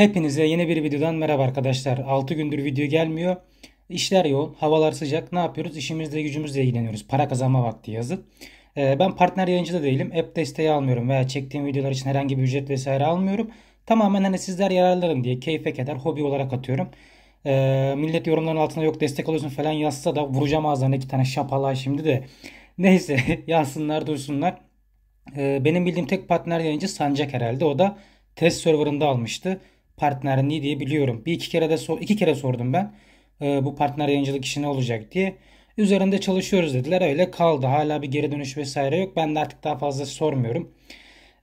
Hepinize yeni bir videodan merhaba arkadaşlar. 6 gündür video gelmiyor. İşler yoğun, havalar sıcak. Ne yapıyoruz? İşimizle gücümüzle ilgileniyoruz. Para kazanma vakti yazık. Ee, ben partner yayıncı da değilim. App desteği almıyorum veya çektiğim videolar için herhangi bir ücret vesaire almıyorum. Tamamen hani sizler yararlanın diye keyfe keder hobi olarak atıyorum. Ee, millet yorumların altına yok destek alıyorsun falan yazsa da vuracağım ağzına iki tane şapalar şimdi de. Neyse yazsınlar duysunlar. Ee, benim bildiğim tek partner yayıncı Sancak herhalde. O da test serverında almıştı partnerini diye biliyorum. Bir iki kere de so iki kere sordum ben. E, bu partner yayıncılık işi ne olacak diye. Üzerinde çalışıyoruz dediler. Öyle kaldı. Hala bir geri dönüş vesaire yok. Ben de artık daha fazla sormuyorum.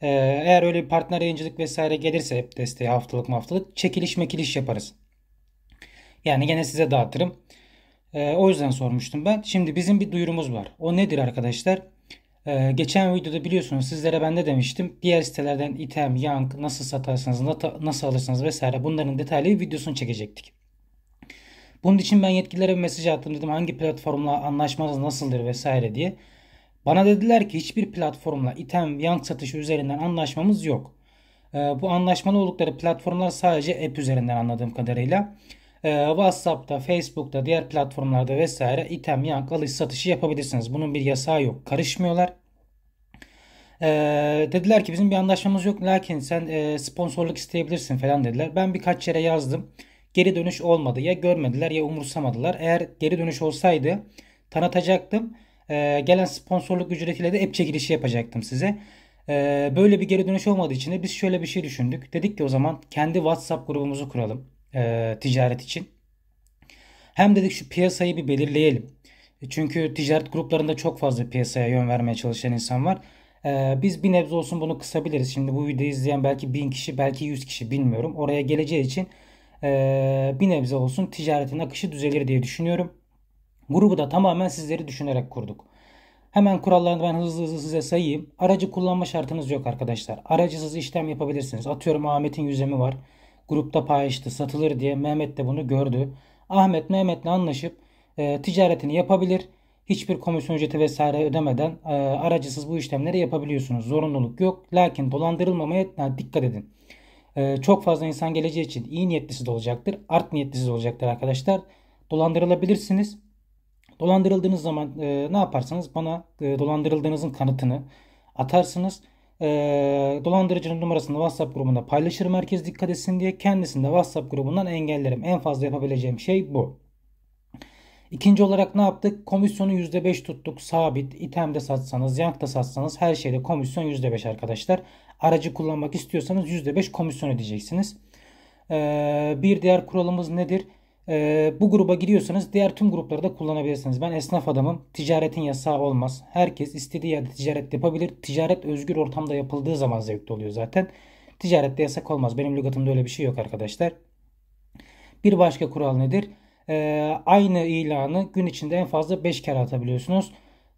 E, eğer öyle bir partner yayıncılık vesaire gelirse hep desteği haftalık haftalık çekiliş mekiliş yaparız. Yani gene size dağıtırım. E, o yüzden sormuştum ben. Şimdi bizim bir duyurumuz var. O nedir arkadaşlar? Ee, geçen videoda biliyorsunuz sizlere ben de demiştim. Diğer sitelerden item, yank nasıl satarsınız, nasıl alırsınız vesaire bunların detaylı bir videosunu çekecektik. Bunun için ben yetkililere bir mesaj attım dedim hangi platformla anlaşmanız nasıldır vesaire diye. Bana dediler ki hiçbir platformla item yank satışı üzerinden anlaşmamız yok. Ee, bu anlaşmalı oldukları platformlar sadece app üzerinden anladığım kadarıyla. Ee, WhatsApp'ta, Facebook'ta, diğer platformlarda vesaire item yank alış satışı yapabilirsiniz. Bunun bir yasağı yok. Karışmıyorlar. Ee, dediler ki bizim bir anlaşmamız yok lakin sen e, sponsorluk isteyebilirsin falan dediler. Ben birkaç yere yazdım. Geri dönüş olmadı. Ya görmediler ya umursamadılar. Eğer geri dönüş olsaydı tanıtacaktım. Ee, gelen sponsorluk ücretiyle de app çekilişi yapacaktım size. böyle bir geri dönüş olmadığı için de biz şöyle bir şey düşündük. Dedik ki o zaman kendi WhatsApp grubumuzu kuralım e, ticaret için. Hem dedik şu piyasayı bir belirleyelim. E, çünkü ticaret gruplarında çok fazla piyasaya yön vermeye çalışan insan var. E, biz bir nebze olsun bunu kısabiliriz. Şimdi bu videoyu izleyen belki 1000 kişi belki 100 kişi bilmiyorum. Oraya geleceği için e, bir nebze olsun ticaretin akışı düzelir diye düşünüyorum. Grubu da tamamen sizleri düşünerek kurduk. Hemen kurallarını ben hızlı hızlı size sayayım. Aracı kullanma şartınız yok arkadaşlar. Aracısız işlem yapabilirsiniz. Atıyorum Ahmet'in yüzemi var grupta paylaştı satılır diye Mehmet de bunu gördü. Ahmet Mehmet'le anlaşıp e, ticaretini yapabilir. Hiçbir komisyon ücreti vesaire ödemeden e, aracısız bu işlemleri yapabiliyorsunuz. Zorunluluk yok. Lakin dolandırılmamaya dikkat edin. E, çok fazla insan geleceği için iyi niyetlisi de olacaktır. Art niyetlisi de olacaktır arkadaşlar. Dolandırılabilirsiniz. Dolandırıldığınız zaman e, ne yaparsanız bana e, dolandırıldığınızın kanıtını atarsınız e, dolandırıcının numarasını WhatsApp grubunda paylaşırım herkes dikkat etsin diye. Kendisini de WhatsApp grubundan engellerim. En fazla yapabileceğim şey bu. İkinci olarak ne yaptık? Komisyonu %5 tuttuk. Sabit. İtemde satsanız, da satsanız her şeyde komisyon %5 arkadaşlar. Aracı kullanmak istiyorsanız %5 komisyon ödeyeceksiniz. Ee, bir diğer kuralımız nedir? e, bu gruba giriyorsanız diğer tüm grupları da kullanabilirsiniz. Ben esnaf adamım. Ticaretin yasağı olmaz. Herkes istediği yerde ticaret yapabilir. Ticaret özgür ortamda yapıldığı zaman zevkli oluyor zaten. Ticarette yasak olmaz. Benim lügatımda öyle bir şey yok arkadaşlar. Bir başka kural nedir? E, aynı ilanı gün içinde en fazla 5 kere atabiliyorsunuz.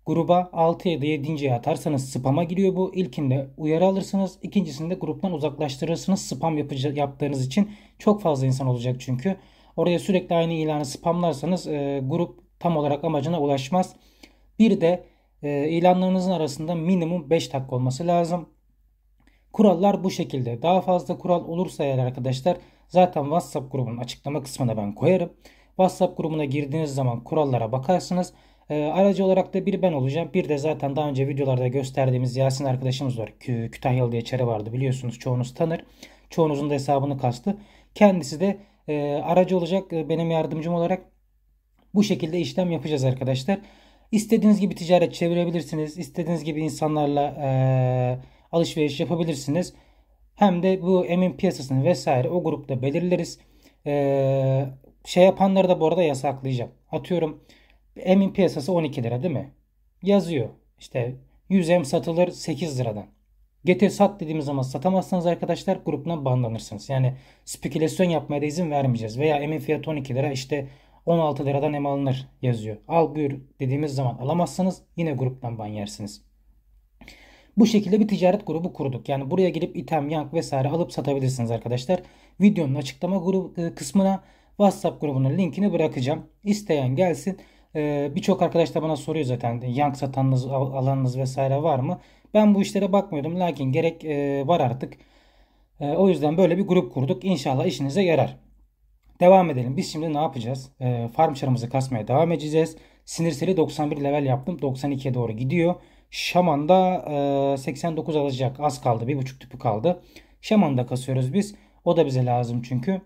Gruba 6 ya da 7. atarsanız spam'a giriyor bu. İlkinde uyarı alırsınız. ikincisinde gruptan uzaklaştırırsınız. Spam yapacağız, yaptığınız için çok fazla insan olacak çünkü. Oraya sürekli aynı ilanı spamlarsanız e, grup tam olarak amacına ulaşmaz. Bir de e, ilanlarınızın arasında minimum 5 dakika olması lazım. Kurallar bu şekilde. Daha fazla kural olursa eğer arkadaşlar zaten WhatsApp grubunun açıklama kısmına ben koyarım. WhatsApp grubuna girdiğiniz zaman kurallara bakarsınız. E, aracı olarak da bir ben olacağım. Bir de zaten daha önce videolarda gösterdiğimiz Yasin arkadaşımız var. Kütahyalı diye çare vardı biliyorsunuz çoğunuz tanır. Çoğunuzun da hesabını kastı. Kendisi de ee, aracı olacak e, benim yardımcım olarak. Bu şekilde işlem yapacağız arkadaşlar. İstediğiniz gibi ticaret çevirebilirsiniz. İstediğiniz gibi insanlarla e, alışveriş yapabilirsiniz. Hem de bu emin piyasasını vesaire o grupta belirleriz. E, şey yapanları da bu arada yasaklayacağım. Atıyorum emin piyasası 12 lira değil mi? Yazıyor. İşte 100 em satılır 8 liradan. Getir sat dediğimiz zaman satamazsanız arkadaşlar gruptan banlanırsınız. Yani spekülasyon yapmaya da izin vermeyeceğiz. Veya emin fiyat 12 lira işte 16 liradan em alınır yazıyor. Al buyur dediğimiz zaman alamazsanız yine gruptan ban yersiniz. Bu şekilde bir ticaret grubu kurduk. Yani buraya gelip item, yank vesaire alıp satabilirsiniz arkadaşlar. Videonun açıklama grubu e, kısmına WhatsApp grubunun linkini bırakacağım. İsteyen gelsin. E, birçok arkadaş da bana soruyor zaten yank satanınız, alanınız vesaire var mı? Ben bu işlere bakmıyordum. Lakin gerek e, var artık. E, o yüzden böyle bir grup kurduk. İnşallah işinize yarar. Devam edelim. Biz şimdi ne yapacağız? E, farm çarımızı kasmaya devam edeceğiz. Sinirseli 91 level yaptım. 92'ye doğru gidiyor. Şaman'da e, 89 alacak. Az kaldı. 1.5 tüpü kaldı. Şaman'da kasıyoruz biz. O da bize lazım çünkü.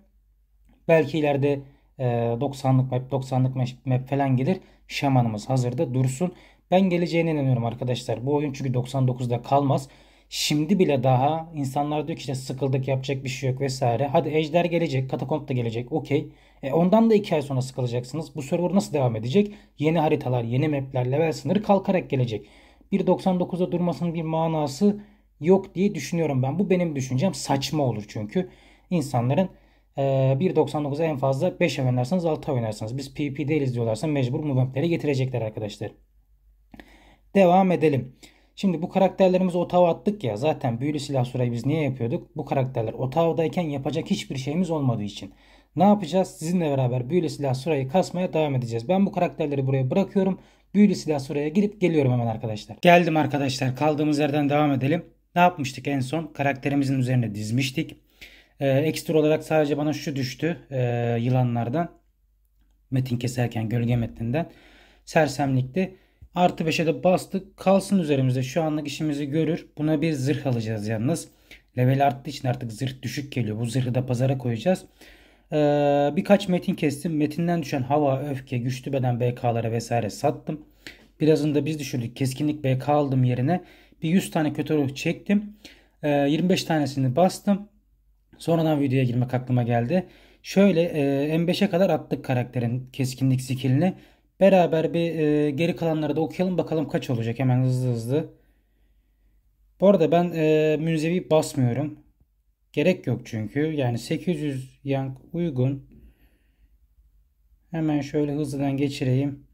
Belki ileride 90'lık e, map, 90'lık map falan gelir. Şamanımız hazırda dursun. Ben geleceğine inanıyorum arkadaşlar. Bu oyun çünkü 99'da kalmaz. Şimdi bile daha insanlar diyor ki işte sıkıldık yapacak bir şey yok vesaire. Hadi Ejder gelecek, Katakomb da gelecek. Okey. E ondan da 2 ay sonra sıkılacaksınız. Bu server nasıl devam edecek? Yeni haritalar, yeni mapler, level sınırı kalkarak gelecek. 1.99'da durmasının bir manası yok diye düşünüyorum ben. Bu benim düşüncem. Saçma olur çünkü. insanların e, 1.99'a en fazla 5 oynarsanız, 6 oynarsanız, Biz PVP değiliz diyorlarsa mecbur bu maplere getirecekler arkadaşlar. Devam edelim. Şimdi bu karakterlerimizi otağa attık ya zaten büyülü silah surayı biz niye yapıyorduk? Bu karakterler otağdayken yapacak hiçbir şeyimiz olmadığı için. Ne yapacağız? Sizinle beraber büyülü silah surayı kasmaya devam edeceğiz. Ben bu karakterleri buraya bırakıyorum. Büyülü silah suraya girip geliyorum hemen arkadaşlar. Geldim arkadaşlar kaldığımız yerden devam edelim. Ne yapmıştık en son? Karakterimizin üzerine dizmiştik. Ee, ekstra olarak sadece bana şu düştü ee, yılanlardan. Metin keserken gölge metninden. Sersemlikti. Artı 5'e de bastık. Kalsın üzerimizde. Şu anlık işimizi görür. Buna bir zırh alacağız yalnız. Level arttığı için artık zırh düşük geliyor. Bu zırhı da pazara koyacağız. Ee, birkaç metin kestim. Metinden düşen hava, öfke, güçlü beden BK'lara vesaire sattım. birazında biz düşürdük. Keskinlik BK aldım yerine. Bir 100 tane kötü ruh çektim. Ee, 25 tanesini bastım. Sonradan videoya girmek aklıma geldi. Şöyle e, M5'e kadar attık karakterin keskinlik skillini. Beraber bir e, geri kalanları da okuyalım bakalım kaç olacak hemen hızlı hızlı. Bu arada ben e, münzevi basmıyorum. Gerek yok çünkü. Yani 800 yang uygun. Hemen şöyle hızlıdan geçireyim.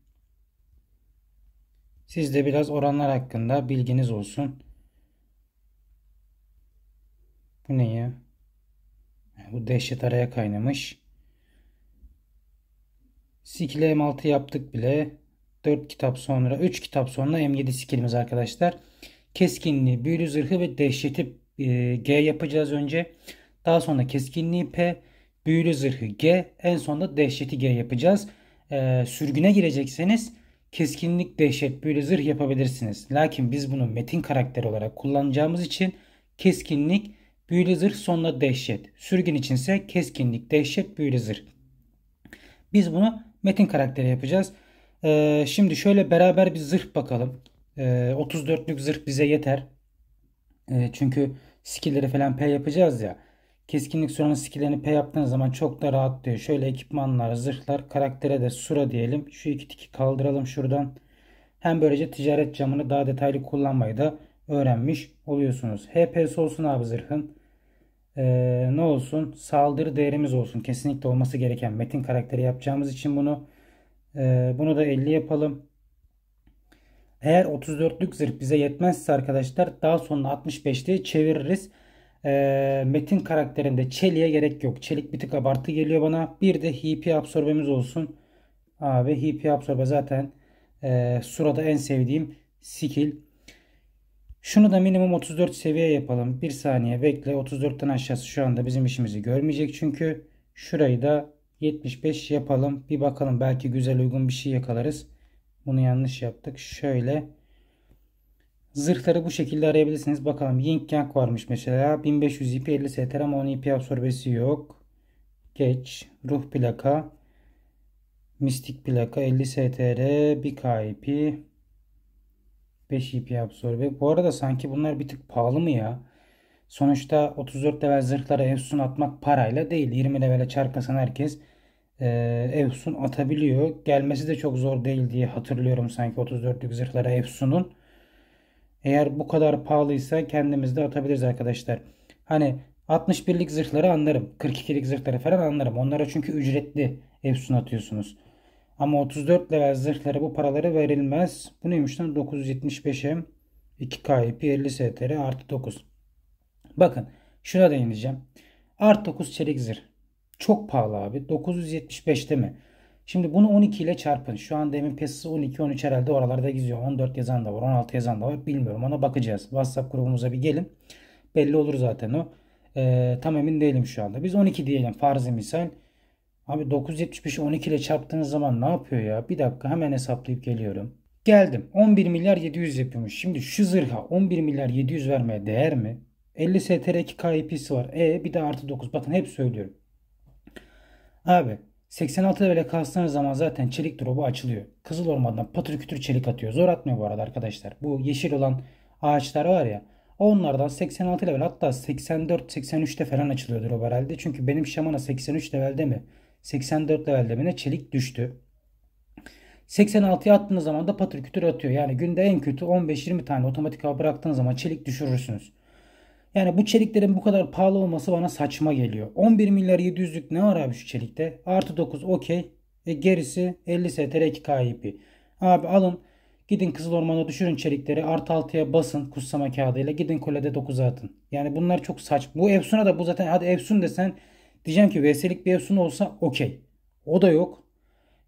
Sizde biraz oranlar hakkında bilginiz olsun. Bu ne ya? Bu dehşet araya kaynamış. Skill M6 yaptık bile. 4 kitap sonra 3 kitap sonra M7 skillimiz arkadaşlar. Keskinliği, büyülü zırhı ve dehşeti e, G yapacağız önce. Daha sonra keskinliği P, büyülü zırhı G, en sonunda dehşeti G yapacağız. E, sürgüne girecekseniz keskinlik, dehşet, büyülü zırh yapabilirsiniz. Lakin biz bunu metin karakteri olarak kullanacağımız için keskinlik, büyülü zırh sonunda dehşet. Sürgün içinse keskinlik, dehşet, büyülü zırh. Biz bunu Metin karakteri yapacağız. Ee, şimdi şöyle beraber bir zırh bakalım. Ee, 34'lük zırh bize yeter. Ee, çünkü skillleri falan P yapacağız ya. Keskinlik sonra skilllerini P yaptığın zaman çok da rahat diyor. Şöyle ekipmanlar, zırhlar, karaktere de sura diyelim. Şu iki tiki kaldıralım şuradan. Hem böylece ticaret camını daha detaylı kullanmayı da öğrenmiş oluyorsunuz. HP'si olsun abi zırhın. Ee, ne olsun? Saldırı değerimiz olsun. Kesinlikle olması gereken metin karakteri yapacağımız için bunu e, bunu da 50 yapalım. Eğer 34'lük zırh bize yetmezse arkadaşlar daha sonra 65'liği çeviririz. E, metin karakterinde çeliğe gerek yok. Çelik bir tık abartı geliyor bana. Bir de HP absorbemiz olsun. Abi HP absorbe zaten e, ee, surada en sevdiğim skill. Şunu da minimum 34 seviye yapalım. Bir saniye bekle. 34'ten aşağısı şu anda bizim işimizi görmeyecek çünkü. Şurayı da 75 yapalım. Bir bakalım belki güzel uygun bir şey yakalarız. Bunu yanlış yaptık. Şöyle. Zırhları bu şekilde arayabilirsiniz. Bakalım Ying Yang varmış mesela. 1500 IP 50 STR ama onun IP absorbesi yok. Geç. Ruh plaka. Mistik plaka 50 STR bir k IP. 5 EP absorbe. Bu arada sanki bunlar bir tık pahalı mı ya? Sonuçta 34 level zırhlara Efsun atmak parayla değil. 20 levele çarkasan herkes e, Efsun atabiliyor. Gelmesi de çok zor değil diye hatırlıyorum sanki 34'lük zırhlara Efsun'un. Eğer bu kadar pahalıysa kendimiz de atabiliriz arkadaşlar. Hani 61'lik zırhları anlarım. 42'lik zırhları falan anlarım. Onlara çünkü ücretli Efsun atıyorsunuz. Ama 34 level zırhlara bu paraları verilmez. Bu neymiş lan? 975'e 2K ipi 50 STR artı 9. Bakın şuna değineceğim. Artı 9 çelik zırh. Çok pahalı abi. 975'te mi? Şimdi bunu 12 ile çarpın. Şu an demin pesası 12 13 herhalde oralarda giziyor. 14 yazan da var, 16 yazan da var. Bilmiyorum ona bakacağız. WhatsApp grubumuza bir gelin. Belli olur zaten o. Ee, tam emin değilim şu anda. Biz 12 diyelim farz misal. Abi 975 12 ile çarptığınız zaman ne yapıyor ya? Bir dakika hemen hesaplayıp geliyorum. Geldim. 11 milyar 700 yapıyormuş. Şimdi şu zırha 11 milyar 700 vermeye değer mi? 50 STR 2 KIP'si var. E bir de artı 9. Bakın hep söylüyorum. Abi 86 level'e kastığınız zaman zaten çelik drobu açılıyor. Kızıl ormandan patır kütür çelik atıyor. Zor atmıyor bu arada arkadaşlar. Bu yeşil olan ağaçlar var ya. Onlardan 86 level hatta 84-83'te falan açılıyordur o herhalde. Çünkü benim şamana 83 levelde mi 84 levelde bine çelik düştü. 86'ya attığınız zaman da patır kütür atıyor. Yani günde en kötü 15-20 tane otomatik hava bıraktığınız zaman çelik düşürürsünüz. Yani bu çeliklerin bu kadar pahalı olması bana saçma geliyor. 11 milyar 700'lük ne var abi şu çelikte? Artı 9 okey. E gerisi 50 STR 2K Abi alın gidin Kızıl Orman'a düşürün çelikleri. Artı 6'ya basın kutsama kağıdıyla. Gidin kolede 9'a atın. Yani bunlar çok saç. Bu Efsun'a da bu zaten hadi Efsun desen Diyeceğim ki VS'lik bir Efsun olsa okey. O da yok.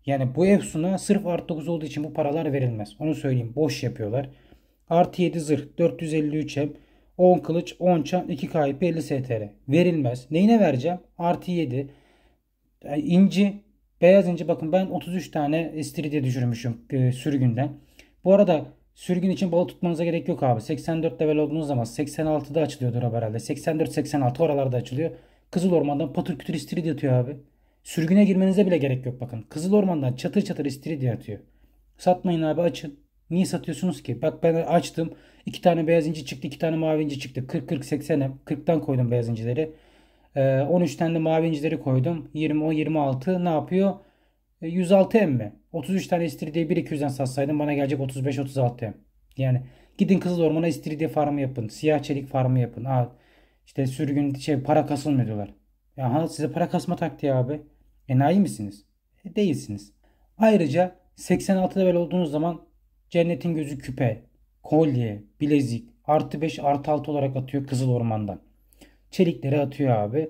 Yani bu Efsun'a sırf art 9 olduğu için bu paralar verilmez. Onu söyleyeyim. Boş yapıyorlar. Artı 7 zırh 453 hem 10 kılıç 10 çan 2 kayıp, 50 STR. Verilmez. Neyine vereceğim? Artı 7. Yani inci beyaz inci bakın ben 33 tane istiridye düşürmüşüm e, sürgünden. Bu arada sürgün için balı tutmanıza gerek yok abi. 84 level olduğunuz zaman 86'da açılıyordur herhalde. 84-86 oralarda açılıyor. Kızıl Orman'dan patır kütür istiridye atıyor abi. Sürgüne girmenize bile gerek yok bakın. Kızıl Orman'dan çatır çatır istiridye atıyor. Satmayın abi açın. Niye satıyorsunuz ki? Bak ben açtım. iki tane beyaz inci çıktı. iki tane mavi inci çıktı. 40-40-80'e. 40'tan koydum beyaz incileri. 13 ee, tane de mavi incileri koydum. 20-26 ne yapıyor? 106 emmi. 33 tane istiridye 1-200'den satsaydım bana gelecek 35-36 em. Yani gidin Kızıl Orman'a istiridye farmı yapın. Siyah çelik farmı yapın. Aa, işte sürgün şey para kasılmıyor diyorlar. Ya ha size para kasma taktiği abi. Enayi misiniz? E, değilsiniz. Ayrıca 86 level olduğunuz zaman cennetin gözü küpe, kolye, bilezik artı 5 artı 6 olarak atıyor Kızıl Orman'dan. Çelikleri atıyor abi.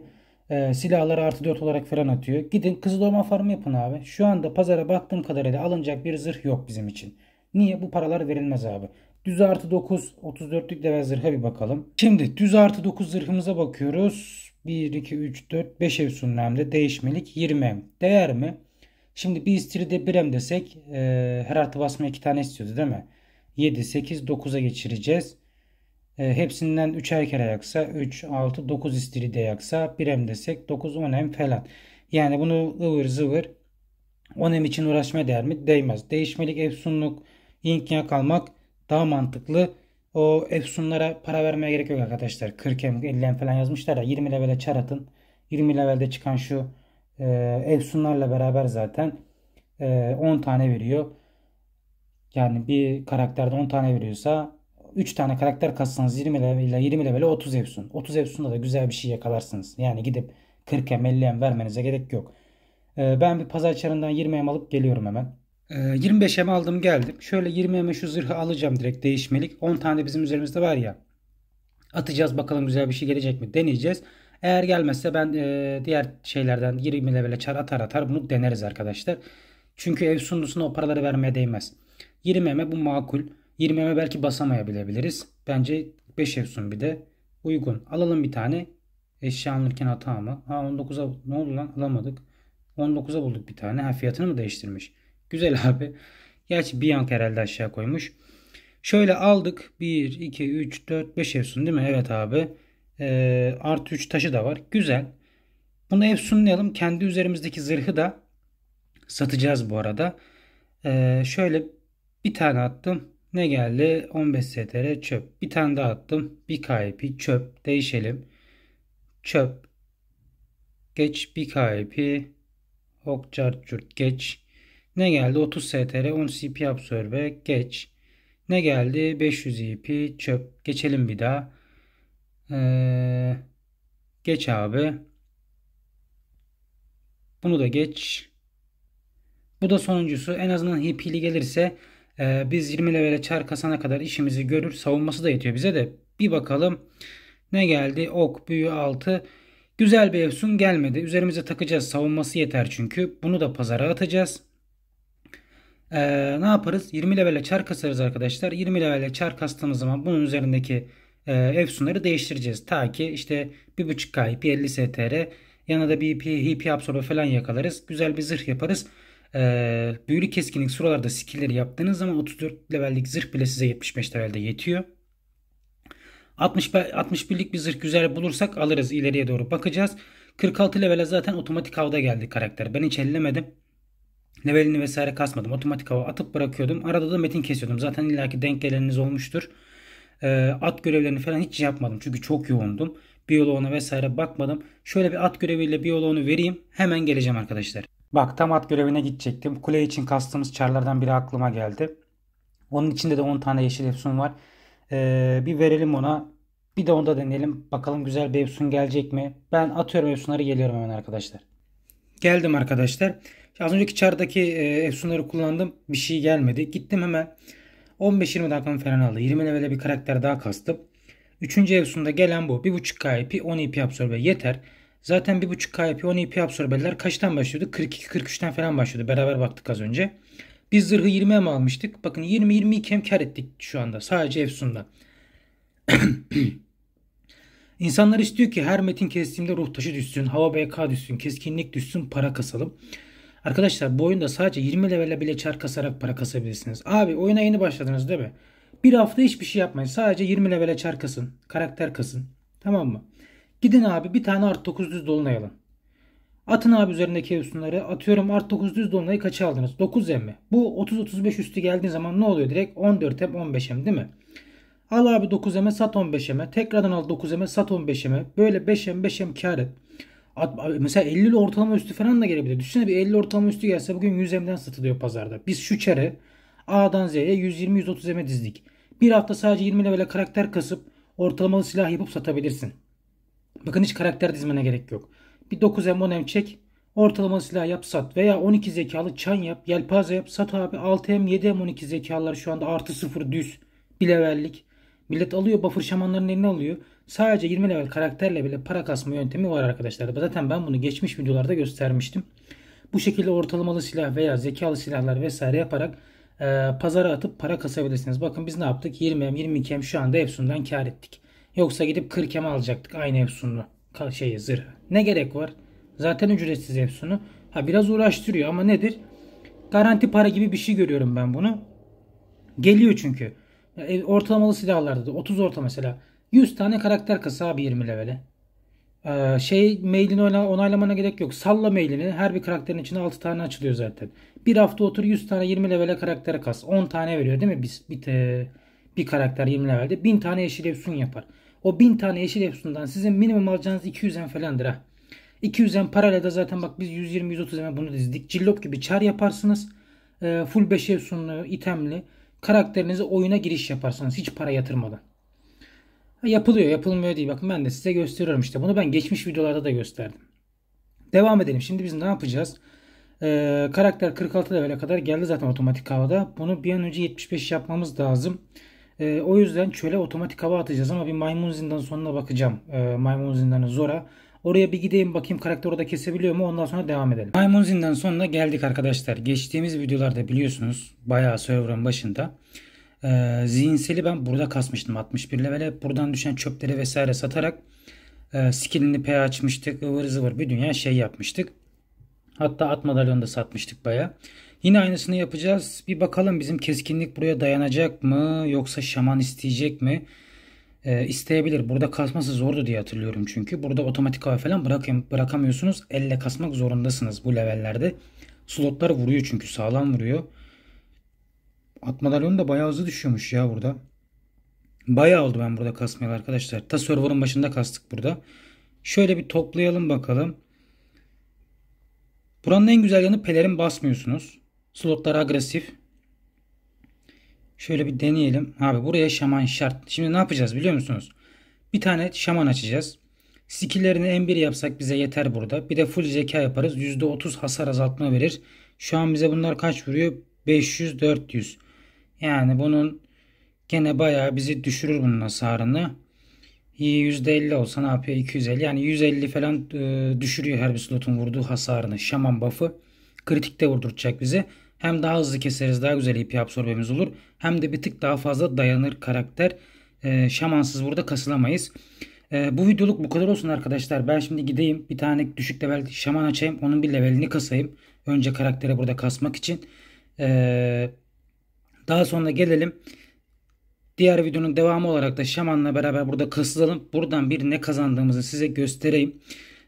E, silahları artı 4 olarak falan atıyor. Gidin Kızıl Orman farmı yapın abi. Şu anda pazara baktığım kadarıyla alınacak bir zırh yok bizim için. Niye? Bu paralar verilmez abi. Düz artı 9 34'lük deven zırha bir bakalım. Şimdi düz artı 9 zırhımıza bakıyoruz. 1, 2, 3, 4, 5 ev sürünemde değişmelik 20 ev. Değer mi? Şimdi bir istiride 1 em desek e, her artı basma 2 tane istiyordu değil mi? 7, 8, 9'a geçireceğiz. E, hepsinden 3'er kere yaksa 3, 6, 9 istiride yaksa 1 em desek 9, 10 em falan. Yani bunu ıvır zıvır 10 em için uğraşma değer mi? Değmez. Değişmelik ev sunluk, almak. kalmak daha mantıklı. O Efsunlara para vermeye gerek yok arkadaşlar. 40 em 50 em falan yazmışlar ya. 20 levele çar atın. 20 levelde çıkan şu e, Efsunlarla beraber zaten e, 10 tane veriyor. Yani bir karakterde 10 tane veriyorsa 3 tane karakter katsanız 20 level 20 level 30 Efsun. 30 Efsun'da da güzel bir şey yakalarsınız. Yani gidip 40 em 50 em vermenize gerek yok. E, ben bir pazar çarından 20 em alıp geliyorum hemen. 25 25'e ee, aldım geldim. Şöyle 20 20'ye şu zırhı alacağım direkt değişmelik. 10 tane bizim üzerimizde var ya. Atacağız bakalım güzel bir şey gelecek mi deneyeceğiz. Eğer gelmezse ben e, diğer şeylerden 20 level'e çar atar atar bunu deneriz arkadaşlar. Çünkü ev sundusuna o paraları vermeye değmez. 20 mm bu makul. 20 mm belki basamayabiliriz Bence 5 ev sunu bir de uygun. Alalım bir tane. Eşya alınırken hata mı? Ha 19'a ne oldu lan alamadık. 19'a bulduk bir tane. Ha fiyatını mı değiştirmiş? Güzel abi. Gerçi bir yank herhalde aşağı koymuş. Şöyle aldık. 1, 2, 3, 4, 5 Efsun değil mi? Evet abi. Ee, artı 3 taşı da var. Güzel. Bunu Efsunlayalım. Kendi üzerimizdeki zırhı da satacağız bu arada. Ee, şöyle bir tane attım. Ne geldi? 15 STR çöp. Bir tane daha attım. Bir KIP çöp. Değişelim. Çöp. Geç bir KIP. Okcar geç. Ne geldi? 30 STR 10 CP absorbe geç. Ne geldi? 500 IP e çöp. Geçelim bir daha. Ee, geç abi. Bunu da geç. Bu da sonuncusu. En azından HP'li e gelirse e, biz 20 levele çar kasan'a kadar işimizi görür. Savunması da yetiyor bize de. Bir bakalım. Ne geldi? Ok, büyü 6. Güzel bir Efsun gelmedi. Üzerimize takacağız. Savunması yeter çünkü. Bunu da pazara atacağız. Ee, ne yaparız? 20 levelle çark asarız arkadaşlar. 20 levelle çark kastığımız zaman bunun üzerindeki e, efsunları değiştireceğiz. Ta ki işte 1.5K IP 50 STR yanına da bir IP, IP absorbe falan yakalarız. Güzel bir zırh yaparız. Ee, büyülü keskinlik sıralarda skillleri yaptığınız zaman 34 levellik zırh bile size 75 levelde yetiyor. 60 61'lik bir zırh güzel bulursak alırız. İleriye doğru bakacağız. 46 levele zaten otomatik avda geldi karakter. Ben hiç ellemedim levelini vesaire kasmadım. Otomatik hava atıp bırakıyordum. Arada da metin kesiyordum. Zaten illaki denk geleniniz olmuştur. E, at görevlerini falan hiç şey yapmadım. Çünkü çok yoğundum. Biyoloğuna vesaire bakmadım. Şöyle bir at göreviyle biyoloğunu vereyim. Hemen geleceğim arkadaşlar. Bak tam at görevine gidecektim. Kule için kastığımız çarlardan biri aklıma geldi. Onun içinde de 10 tane yeşil efsun var. Ee, bir verelim ona. Bir de onda deneyelim. Bakalım güzel bir efsun gelecek mi? Ben atıyorum efsunları geliyorum hemen arkadaşlar. Geldim arkadaşlar. Az önceki çardaki e, efsunları kullandım. Bir şey gelmedi. Gittim hemen 15-20 dakikam falan aldı. 20 levele bir karakter daha kastım. Üçüncü efsunda gelen bu. 1.5 KIP 10 IP absorbe yeter. Zaten 1.5 KIP 10 IP absorbeler kaçtan başlıyordu? 42-43'ten falan başlıyordu. Beraber baktık az önce. Biz zırhı 20'ye mi almıştık? Bakın 20-22 hem kar ettik şu anda. Sadece efsunda İnsanlar istiyor ki her metin kestiğimde ruh taşı düşsün, hava BK düşsün, keskinlik düşsün, para kasalım. Arkadaşlar bu oyunda sadece 20 levelle bile çar kasarak para kasabilirsiniz. Abi oyuna yeni başladınız değil mi? Bir hafta hiçbir şey yapmayın. Sadece 20 levele çar kasın. Karakter kasın. Tamam mı? Gidin abi bir tane art 900 dolunay alın. Atın abi üzerindeki evsunları. Atıyorum art 900 dolunayı kaç aldınız? 9 em Bu 30-35 üstü geldiği zaman ne oluyor direkt? 14 em 15 em değil mi? Al abi 9 eme sat 15 eme. Tekrardan al 9 eme sat 15 eme. Böyle 5 em 5 em kar et mesela 50 ile ortalama üstü falan da gelebilir. Düşünsene bir 50 ortalama üstü gelse bugün 100 M'den satılıyor pazarda. Biz şu çere A'dan Z'ye 120-130 M'e dizdik. Bir hafta sadece 20 level karakter kasıp ortalamalı silah yapıp satabilirsin. Bakın hiç karakter dizmene gerek yok. Bir 9 M 10 M çek. Ortalama silah yap sat. Veya 12 zekalı çan yap. Yelpaze yap sat abi. 6 M 7 M 12 zekalar şu anda artı 0 düz. Bir levellik. Millet alıyor buffer şamanların eline alıyor. Sadece 20 level karakterle bile para kasma yöntemi var arkadaşlar. Zaten ben bunu geçmiş videolarda göstermiştim. Bu şekilde ortalamalı silah veya zekalı silahlar vesaire yaparak e, pazara atıp para kasabilirsiniz. Bakın biz ne yaptık? 20M 22M şu anda Epsun'dan kar ettik. Yoksa gidip 40M alacaktık aynı Epsun'lu şey zırhı. Ne gerek var? Zaten ücretsiz Epsun'u. Ha biraz uğraştırıyor ama nedir? Garanti para gibi bir şey görüyorum ben bunu. Geliyor çünkü. E, ortalamalı silahlarda da 30 orta mesela 100 tane karakter kasa abi 20 levele. Ee, şey mailini onaylamana gerek yok. Salla mailini. Her bir karakterin içine 6 tane açılıyor zaten. Bir hafta otur 100 tane 20 levele karakter kas. 10 tane veriyor değil mi? biz bir, te, bir karakter 20 levelde 1000 tane yeşil efsun yapar. O 1000 tane yeşil efsundan sizin minimum alacağınız 200 en falandır ha. 200 en paralelde zaten bak biz 120-130 en bunu dizdik. Cillop gibi çar yaparsınız. Ee, full 5 efsunlu itemli karakterinizi oyuna giriş yaparsınız hiç para yatırmadan. Yapılıyor yapılmıyor değil. Bakın ben de size gösteriyorum işte. Bunu ben geçmiş videolarda da gösterdim. Devam edelim. Şimdi biz ne yapacağız? Ee, karakter 46 level'e kadar geldi zaten otomatik havada. Bunu bir an önce 75 yapmamız lazım. Ee, o yüzden çöle otomatik hava atacağız ama bir maymun zindan sonuna bakacağım. Ee, maymun zindanı zora. Oraya bir gideyim bakayım karakter orada kesebiliyor mu ondan sonra devam edelim. Maymun zindan sonuna geldik arkadaşlar. Geçtiğimiz videolarda biliyorsunuz bayağı server'ın başında. E, zihinseli ben burada kasmıştım 61 levele. Buradan düşen çöpleri vesaire satarak e, skillini P açmıştık. ıvır zıvır bir dünya şey yapmıştık. Hatta at madalyonu da satmıştık baya. Yine aynısını yapacağız. Bir bakalım bizim keskinlik buraya dayanacak mı yoksa şaman isteyecek mi? E, isteyebilir. Burada kasması zordu diye hatırlıyorum çünkü. Burada otomatik hava falan bırakam bırakamıyorsunuz. Elle kasmak zorundasınız bu levellerde. Slotları vuruyor çünkü sağlam vuruyor. At da bayağı hızlı düşüyormuş ya burada. Bayağı oldu ben burada kasmayalı arkadaşlar. Ta server'ın başında kastık burada. Şöyle bir toplayalım bakalım. Buranın en güzel yanı pelerin basmıyorsunuz. Slotlar agresif. Şöyle bir deneyelim. Abi buraya şaman şart. Şimdi ne yapacağız biliyor musunuz? Bir tane şaman açacağız. Skillerini en 1 yapsak bize yeter burada. Bir de full zeka yaparız. %30 hasar azaltma verir. Şu an bize bunlar kaç vuruyor? 500-400. Yani bunun gene bayağı bizi düşürür bunun hasarını. %50 olsa ne yapıyor? 250 yani 150 falan e, düşürüyor her bir slotun vurduğu hasarını. Şaman buff'ı kritikte vurduracak bizi. Hem daha hızlı keseriz daha güzel IP e absorbemiz olur. Hem de bir tık daha fazla dayanır karakter. E, şamansız burada kasılamayız. E, bu videoluk bu kadar olsun arkadaşlar. Ben şimdi gideyim bir tane düşük level şaman açayım. Onun bir levelini kasayım. Önce karaktere burada kasmak için. Eee daha sonra gelelim diğer videonun devamı olarak da şamanla beraber burada kısılalım Buradan bir ne kazandığımızı size göstereyim.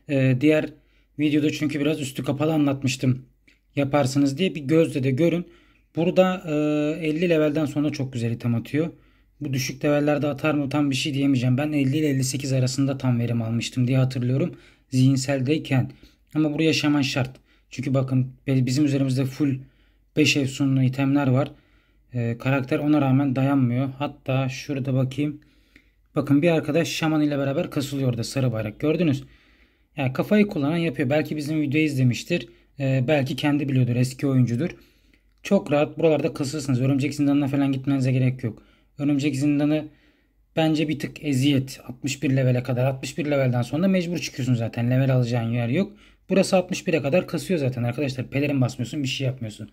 Ee, diğer videoda çünkü biraz üstü kapalı anlatmıştım. Yaparsınız diye bir gözle de görün. Burada e, 50 levelden sonra çok güzel item atıyor. Bu düşük levellerde atar mı tam bir şey diyemeyeceğim. Ben 50 ile 58 arasında tam verim almıştım diye hatırlıyorum. Zihinseldeyken. Ama buraya şaman şart. Çünkü bakın bizim üzerimizde full 5 ev sunumlu itemler var. E, karakter ona rağmen dayanmıyor. Hatta şurada bakayım. Bakın bir arkadaş şaman ile beraber kasılıyor orada sarı bayrak. Gördünüz. Yani kafayı kullanan yapıyor. Belki bizim videoyu izlemiştir. E, belki kendi biliyordur. Eski oyuncudur. Çok rahat buralarda kasılırsınız. Örümcek zindanına falan gitmenize gerek yok. Örümcek zindanı bence bir tık eziyet. 61 levele kadar. 61 levelden sonra mecbur çıkıyorsun zaten. Level alacağın yer yok. Burası 61'e kadar kasıyor zaten arkadaşlar. Pelerin basmıyorsun bir şey yapmıyorsun.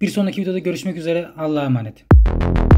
Bir sonraki videoda görüşmek üzere. Allah'a emanet.